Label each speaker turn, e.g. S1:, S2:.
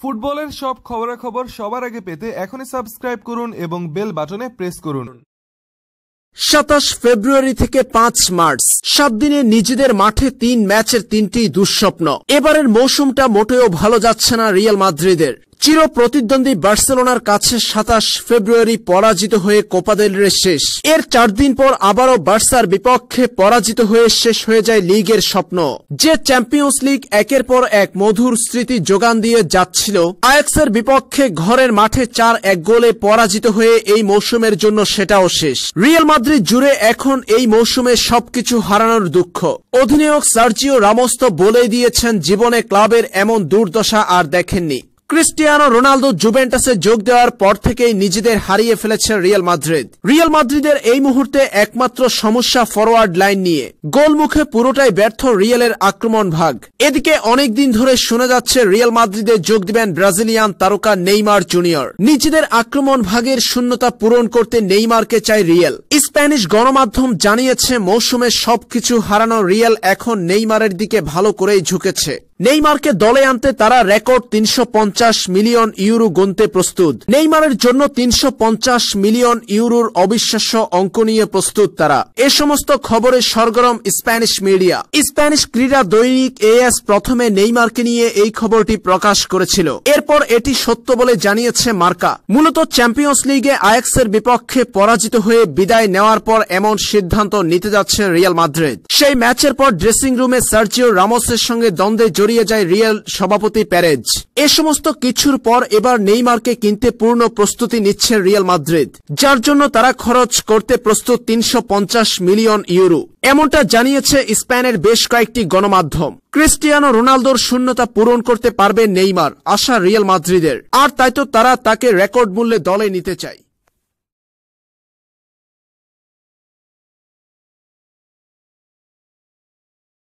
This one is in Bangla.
S1: ফুটবলের সব খবরাখবর সবার আগে পেতে এখনই সাবস্ক্রাইব করুন এবং বেল বাটনে প্রেস করুন সাতাশ ফেব্রুয়ারি থেকে পাঁচ মার্চ সাত দিনে নিজেদের মাঠে তিন ম্যাচের তিনটি দুঃস্বপ্ন এবারের মৌসুমটা মোটেও ভালো যাচ্ছে না রিয়াল মাদ্রিদের চির প্রতিদ্বন্দ্বী বার্সেলোনার কাছে সাতাশ ফেব্রুয়ারি পরাজিত হয়ে কোপা দেলের শেষ এর চার দিন পর আবারও বার্সার বিপক্ষে পরাজিত হয়ে শেষ হয়ে যায় লিগের স্বপ্ন যে চ্যাম্পিয়ন্স লিগ একের পর এক মধুর স্মৃতি যোগান দিয়ে যাচ্ছিল আয়াক্সের বিপক্ষে ঘরের মাঠে চার এক গোলে পরাজিত হয়ে এই মৌসুমের জন্য সেটাও শেষ রিয়াল মাদ্রিদ জুড়ে এখন এই মৌসুমে সবকিছু হারানোর দুঃখ অধিনায়ক সার্জিও রামস্ত বলে বলেই দিয়েছেন জীবনে ক্লাবের এমন দুর্দশা আর দেখেননি ক্রিস্টিয়ানো রোনালদো জুভেন্টাসে যোগ দেওয়ার পর থেকেই নিজেদের হারিয়ে ফেলেছে রিয়াল মাদ্রিদ রিয়াল মাদ্রিদের এই মুহূর্তে একমাত্র সমস্যা ফরওয়ার্ড লাইন নিয়ে গোলমুখে পুরোটাই ব্যর্থ রিয়ালের আক্রমণ ভাগ এদিকে অনেকদিন ধরে শোনা যাচ্ছে রিয়াল মাদ্রিদে যোগ দিবেন ব্রাজিলিয়ান তারকা নেইমার জুনিয়র নিজেদের আক্রমণ ভাগের শূন্যতা পূরণ করতে নেইমারকে চায় রিয়াল স্প্যানিশ গণমাধ্যম জানিয়েছে মৌসুমে সবকিছু হারানো রিয়াল এখন নেইমারের দিকে ভালো করেই ঝুঁকেছে নেইমারকে দলে আনতে তারা রেকর্ড তিনশো মিলিয়ন ইউরো গুনতে প্রস্তুত নেইমারের জন্য তিনশো মিলিয়ন ইউরোর অবিশ্বাস্য অঙ্ক নিয়ে প্রস্তুত তারা এ সমস্ত খবরে সরগরম স্প্যানিশ মিডিয়া স্প্যানিশ ক্রীড়া দৈনিক এএস প্রথমে নেইমারকে নিয়ে এই খবরটি প্রকাশ করেছিল এরপর এটি সত্য বলে জানিয়েছে মার্কা মূলত চ্যাম্পিয়ন্স লিগে আয়াক্সের বিপক্ষে পরাজিত হয়ে বিদায় নেওয়ার পর এমন সিদ্ধান্ত নিতে যাচ্ছে রিয়াল মাদ্রিদ সেই ম্যাচের পর ড্রেসিং রুমে সার্জিও রামোসের সঙ্গে দ্বন্দ্বে জড়িয়ে যায় রিয়াল সভাপতি প্যারেজ এ সমস্ত কিছুর পর এবার নেইমারকে কিনতে পূর্ণ প্রস্তুতি নিচ্ছে রিয়াল মাদ্রিদ যার জন্য তারা খরচ করতে প্রস্তুত তিনশো মিলিয়ন ইউরো এমনটা জানিয়েছে স্পেনের বেশ কয়েকটি গণমাধ্যম ক্রিস্টিয়ানো রোনালদোর শূন্যতা পূরণ করতে পারবে নেইমার আশা রিয়াল মাদ্রিদের আর তাই তো তারা তাকে রেকর্ড মূল্যে দলে নিতে চায়